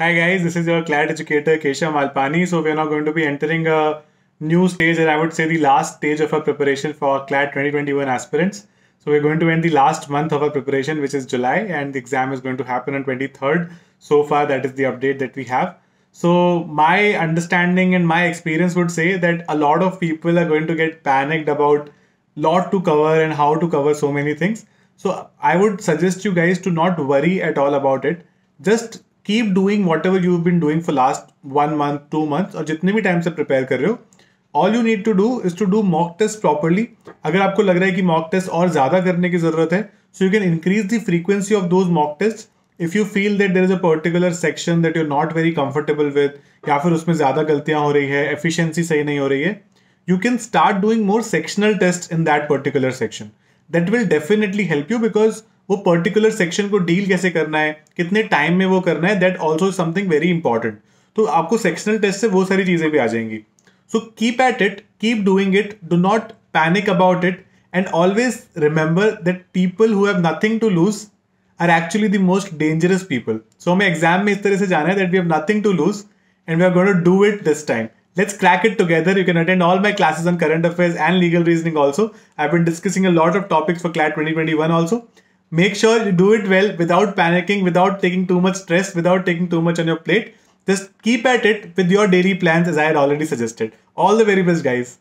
Hi guys, this is your CLAT educator Kesha Malpani. So we are now going to be entering a new stage and I would say the last stage of our preparation for CLAT 2021 aspirants. So we're going to end the last month of our preparation which is July and the exam is going to happen on 23rd. So far that is the update that we have. So my understanding and my experience would say that a lot of people are going to get panicked about lot to cover and how to cover so many things. So I would suggest you guys to not worry at all about it. Just keep doing whatever you been doing for last one month two month और जितने भी time से prepare कर रहे हो all you need to do is to do mock test properly अगर आपको लग रहा है कि मॉक टेस्ट और ज़्यादा करने की ज़रूरत है so you can increase the frequency of those mock test if you feel that there is a particular section that you not very comfortable with या फिर उसमें ज़्यादा गलतियां हो रही है एफिशियंसी सही नहीं हो रही है you can start doing more sectional test in that particular section that will definitely help you because वो पर्टिकुलर सेक्शन को डील कैसे करना है कितने टाइम में वो करना है that also something very important तो आपको सेक्शनल टेस्ट से वो सारी चीज़ें भी आ जाएंगी so keep at it keep doing it do not panic about it and always remember that people who have nothing to lose are actually the most dangerous people so हमें exam में इस तरह से जाना है that we have nothing to lose and we are going to do it this time let's crack it together you can attend all my classes on current affairs and legal reasoning also i've been discussing a lot of topics for clat 2021 also Make sure you do it well without panicking, without taking too much stress, without taking too much on your plate. Just keep at it with your daily plans as I had already suggested. All the very best, guys.